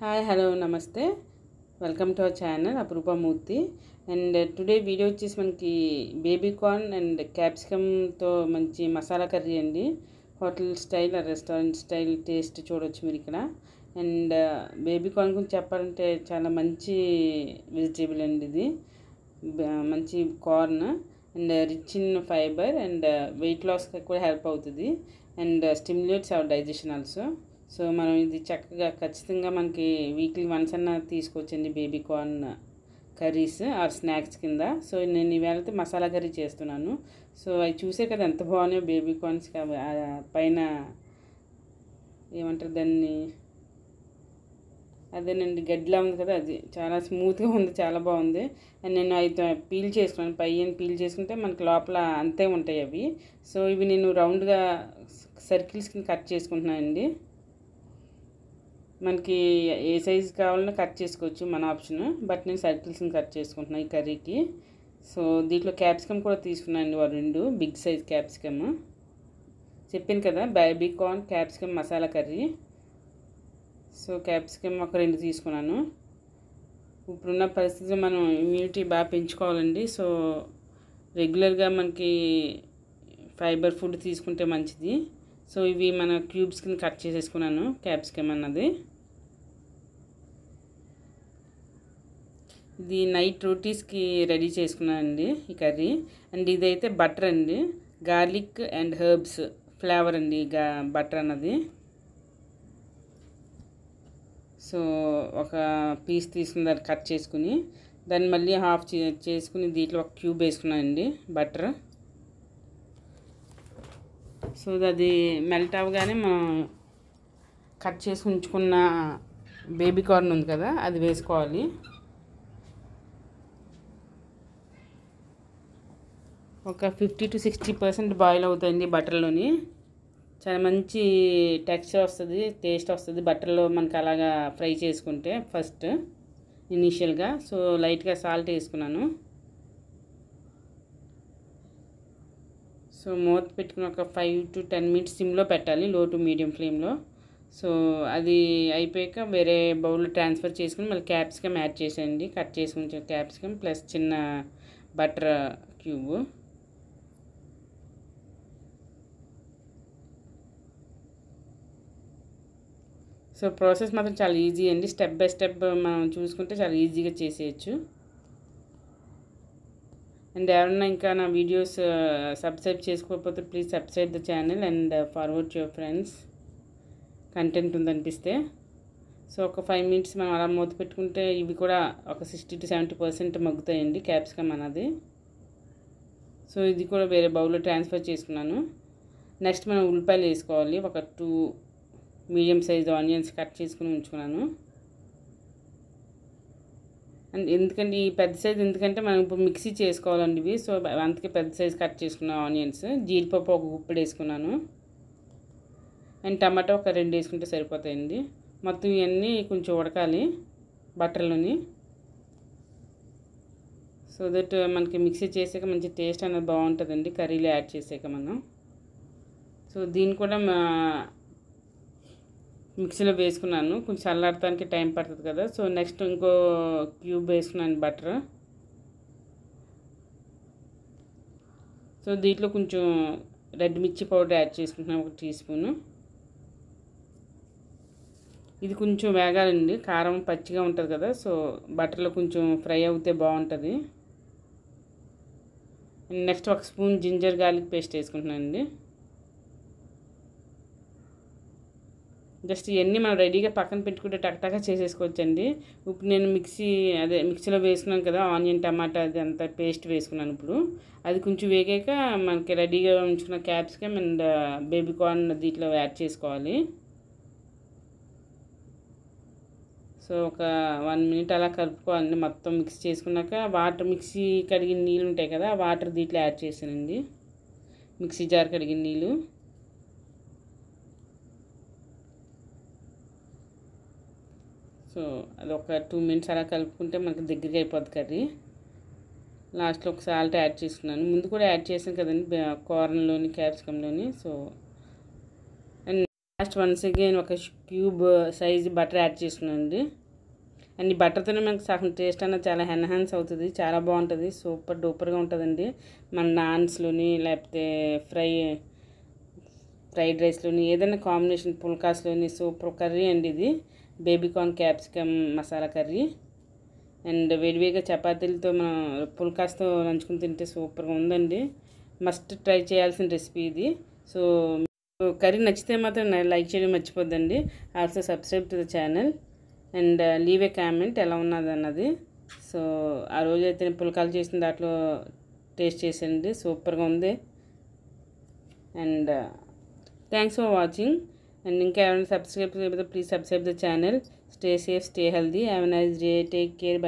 hi hello నమస్తే welcome to our channel అపరూపమూర్తి and today video వచ్చేసి మనకి బేబీ కార్న్ అండ్ క్యాప్సికమ్తో మంచి మసాలా కర్రీ అండి hotel style restaurant style taste చూడవచ్చు మీరు ఇక్కడ అండ్ బేబీ కార్న్ గురించి చెప్పాలంటే చాలా మంచి వెజిటేబుల్ అండి ఇది మంచి corn and rich in fibre and weight లాస్కి కూడా హెల్ప్ అవుతుంది and stimulates our digestion also so మనం ఇది చక్కగా ఖచ్చితంగా మనకి వీక్లీ వన్స్ అన్న తీసుకొచ్చింది baby corn curries or snacks కింద సో నేను ఈవేళ అయితే మసాలా కర్రీ చేస్తున్నాను సో అవి చూసే కదా ఎంత బాగున్నాయో బేబీ కార్న్స్ పైన ఏమంటారు దాన్ని అదేనండి గడ్డిలా ఉంది కదా అది చాలా స్మూత్గా ఉంది చాలా బాగుంది అండ్ నేను అయితే పీల్ చేసుకున్నాను అని పీల్ చేసుకుంటే మనకి లోపల అంతే ఉంటాయి అవి సో ఇవి నేను రౌండ్గా సర్కిల్స్ కింద కట్ చేసుకుంటున్నానండి మనకి ఏ సైజు కావాలన్నా కట్ చేసుకోవచ్చు మన ఆప్షన్ బట్ నేను సర్కిల్స్ని కట్ చేసుకుంటున్నాను ఈ కర్రీకి సో దీంట్లో క్యాప్సికమ్ కూడా తీసుకున్నాను వారు రెండు బిగ్ సైజ్ క్యాప్సికమ్ చెప్పాను కదా baby corn capsicum masala curry so capsicum ఒక రెండు తీసుకున్నాను ఇప్పుడున్న పరిస్థితి మనం ఇమ్యూనిటీ బాగా పెంచుకోవాలండి సో రెగ్యులర్గా మనకి ఫైబర్ ఫుడ్ తీసుకుంటే మంచిది సో ఇవి మన క్యూబ్స్ కింద కట్ చేసేసుకున్నాను క్యాప్సికమ్ అన్నది ఇది నైట్ రోటీస్కి రెడీ చేసుకున్నానండి ఈ కర్రీ అండ్ ఇదైతే బటర్ అండి గార్లిక్ అండ్ హర్బ్స్ ఫ్లేవర్ అండి గా బటర్ అన్నది సో ఒక పీస్ తీసుకుని దాన్ని కట్ చేసుకుని దాన్ని మళ్ళీ హాఫ్ చేసుకుని దీంట్లో ఒక క్యూబ్ వేసుకున్నానండి బటర్ సో అది మెల్ట్ అవగానే మనం కట్ చేసి ఉంచుకున్న బేబీ కార్న్ ఉంది కదా అది వేసుకోవాలి ఒక fifty to sixty percent boil అవుతుంది బటర్లోని చాలా మంచి టెక్స్చర్ వస్తుంది టేస్ట్ వస్తుంది బటర్లో మనకు అలాగా ఫ్రై చేసుకుంటే ఫస్ట్ ఇనీషియల్గా సో లైట్గా సాల్ట్ వేసుకున్నాను సో మూత పెట్టుకుని ఒక ఫైవ్ టు టెన్ మినిట్స్ సిమ్లో పెట్టాలి లో టు మీడియం ఫ్లేమ్లో సో అది అయిపోయాక వేరే బౌల్ ట్రాన్స్ఫర్ చేసుకుని మళ్ళీ క్యాప్సికమ్ యాడ్ చేసేయండి కట్ చేసుకుని క్యాప్సికమ్ ప్లస్ చిన్న బటర్ క్యూబ్ సో ప్రాసెస్ మాత్రం చాలా ఈజీ అండి స్టెప్ బై స్టెప్ మనం చూసుకుంటే చాలా ఈజీగా చేసేయచ్చు అండ్ ఎవరన్నా ఇంకా నా వీడియోస్ సబ్స్క్రైబ్ చేసుకోకపోతే please subscribe the channel and forward your friends content ఉందనిపిస్తే సో ఒక ఫైవ్ మినిట్స్ మనం అలా మూత పెట్టుకుంటే ఇవి కూడా ఒక సిక్స్టీ టు సెవెంటీ పర్సెంట్ మగ్గుతాయండి క్యాప్సికమ్ అన్నది సో ఇది కూడా వేరే బౌల్లో ట్రాన్స్ఫర్ చేసుకున్నాను నెక్స్ట్ మనం ఉల్లిపాయలు వేసుకోవాలి ఒక two medium size onions cut చేసుకుని ఉంచుకున్నాను అండ్ ఎందుకంటే ఈ పెద్ద సైజ్ ఎందుకంటే మనం ఇప్పుడు మిక్సీ చేసుకోవాలండి ఇవి సో అందుకే పెద్ద సైజ్ కట్ చేసుకున్నాం ఆనియన్స్ జీడిపప్పు ఒక గుప్పెడు వేసుకున్నాను అండ్ టమాటో ఒక రెండు వేసుకుంటే సరిపోతాయండి మొత్తం ఇవన్నీ కొంచెం ఉడకాలి బట్టర్లోని సో దట్ మనకి మిక్సీ చేసాక మంచి టేస్ట్ అనేది బాగుంటుందండి కర్రీలో యాడ్ చేసాక మనం సో దీన్ని కూడా మిక్సీలో వేసుకున్నాను కొంచెం చల్లారటానికి టైం పడుతుంది కదా సో నెక్స్ట్ ఇంకో క్యూబ్ వేసుకున్నాను బటర్ సో దీంట్లో కొంచెం రెడ్ మిర్చి పౌడర్ యాడ్ చేసుకుంటున్నాను ఒక టీ స్పూను ఇది కొంచెం వేగాలండి కారం పచ్చిగా ఉంటుంది కదా సో బటర్లో కొంచెం ఫ్రై అవుతే బాగుంటుంది నెక్స్ట్ ఒక స్పూన్ జింజర్ గార్లిక్ పేస్ట్ వేసుకుంటున్నాను అండి జస్ట్ ఇవన్నీ మనం రెడీగా పక్కన పెట్టుకుంటే టక్టాగా చేసేసుకోవచ్చండి ఇప్పుడు నేను మిక్సీ అదే మిక్సీలో వేసుకున్నాను కదా ఆనియన్ టమాటా అది అంతా పేస్ట్ వేసుకున్నాను ఇప్పుడు అది కొంచెం వేగాక మనకి రెడీగా ఉంచుకున్న క్యాప్సికమ్ అండ్ బేబీ కార్న్ దీంట్లో యాడ్ చేసుకోవాలి సో ఒక వన్ మినిట్ అలా కలుపుకోవాలండి మొత్తం మిక్స్ చేసుకున్నాక వాటర్ మిక్సీ కడిగిన నీళ్ళు ఉంటాయి కదా వాటర్ దీంట్లో యాడ్ చేసానండి మిక్సీ జార్ కడిగిన నీళ్ళు సో అది ఒక టూ మినిట్స్ అలా కలుపుకుంటే మనకు దగ్గరికి అయిపోద్ది కర్రీ లాస్ట్లో ఒక సాల్ట్ యాడ్ చేసుకున్నాను ముందు కూడా యాడ్ చేసాను కదండి కార్న్లోని క్యాప్సికంలోని so and last once again ఒక క్యూబ్ సైజ్ బటర్ యాడ్ చేసుకున్నాను అండి అండ్ ఈ బటర్తోనే మనకు సగం టేస్ట్ అన్నది చాలా ఎన్హాన్స్ అవుతుంది చాలా బాగుంటుంది సూపర్ డూపర్గా ఉంటుందండి మన నాన్స్లోని లేకపోతే ఫ్రై ఫ్రైడ్ రైస్లోని ఏదైనా కాంబినేషన్ పుల్కాస్లోని సూపర్ కర్రీ అండి ఇది baby corn capsicum masala curry and వేడివేగా చపాతీలతో మనం పుల్కాస్తో నంచుకుని తింటే సూపర్గా ఉందండి మస్ట్ ట్రై చేయాల్సిన రెసిపీ ఇది సో కర్రీ నచ్చితే మాత్రం లైక్ చేయడం మర్చిపోద్దండి also subscribe to the channel and leave a comment ఎలా ఉన్నది అన్నది సో ఆ రోజు అయితే పుల్కాలు చేసిన దాంట్లో టేస్ట్ చేసండి సూపర్గా ఉంది and thanks for watching and ఇంకా ఎవరైనా సబ్స్క్రైబ్ చేయకపోతే please subscribe the channel stay safe stay healthy have nice day take care by